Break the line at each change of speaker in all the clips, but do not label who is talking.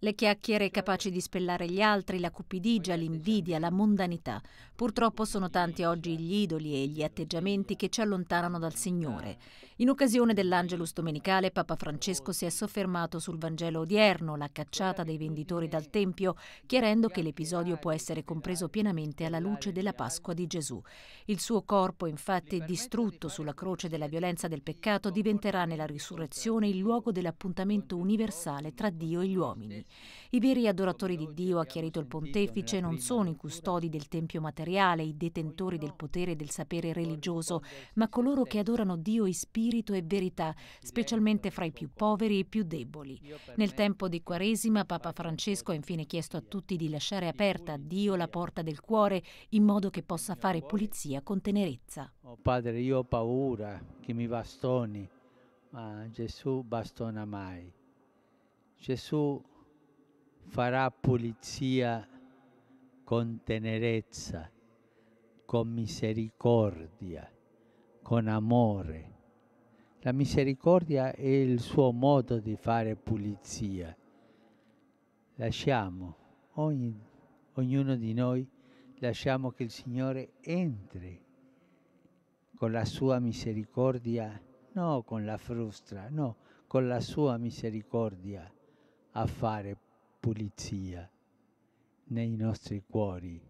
Le chiacchiere capaci di spellare gli altri, la cupidigia, l'invidia, la mondanità. Purtroppo sono tanti oggi gli idoli e gli atteggiamenti che ci allontanano dal Signore. In occasione dell'Angelus domenicale, Papa Francesco si è soffermato sul Vangelo odierno, la cacciata dei venditori dal Tempio, chiarendo che l'episodio può essere compreso pienamente alla luce della Pasqua di Gesù. Il suo corpo, infatti, distrutto sulla croce della violenza del peccato, diventerà nella risurrezione il luogo dell'appuntamento universale tra Dio e gli uomini. I veri adoratori di Dio, ha chiarito il pontefice, non sono i custodi del tempio materiale, i detentori del potere e del sapere religioso, ma coloro che adorano Dio in spirito e verità, specialmente fra i più poveri e i più deboli. Nel tempo di Quaresima, Papa Francesco ha infine chiesto a tutti di lasciare aperta a Dio la porta del cuore in modo che possa fare pulizia con tenerezza. Oh
padre, io ho paura che mi bastoni, ma Gesù bastona mai. Gesù farà pulizia con tenerezza, con misericordia, con amore. La misericordia è il suo modo di fare pulizia. Lasciamo, ogni, ognuno di noi, lasciamo che il Signore entri con la sua misericordia, no con la frustra, no, con la sua misericordia a fare pulizia pulizia nei nostri cuori.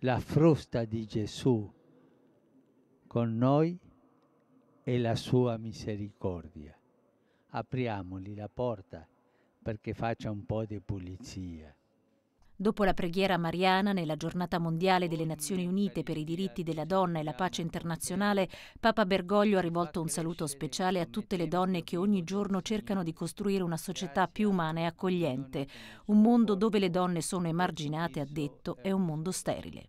La frusta di Gesù con noi e la sua misericordia. Apriamoli la porta perché faccia un po' di pulizia.
Dopo la preghiera mariana nella giornata mondiale delle Nazioni Unite per i diritti della donna e la pace internazionale, Papa Bergoglio ha rivolto un saluto speciale a tutte le donne che ogni giorno cercano di costruire una società più umana e accogliente. Un mondo dove le donne sono emarginate, ha detto, è un mondo sterile.